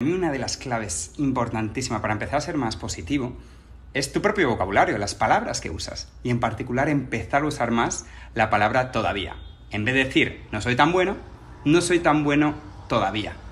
mí una de las claves importantísimas para empezar a ser más positivo es tu propio vocabulario, las palabras que usas y en particular empezar a usar más la palabra todavía. En vez de decir no soy tan bueno, no soy tan bueno todavía.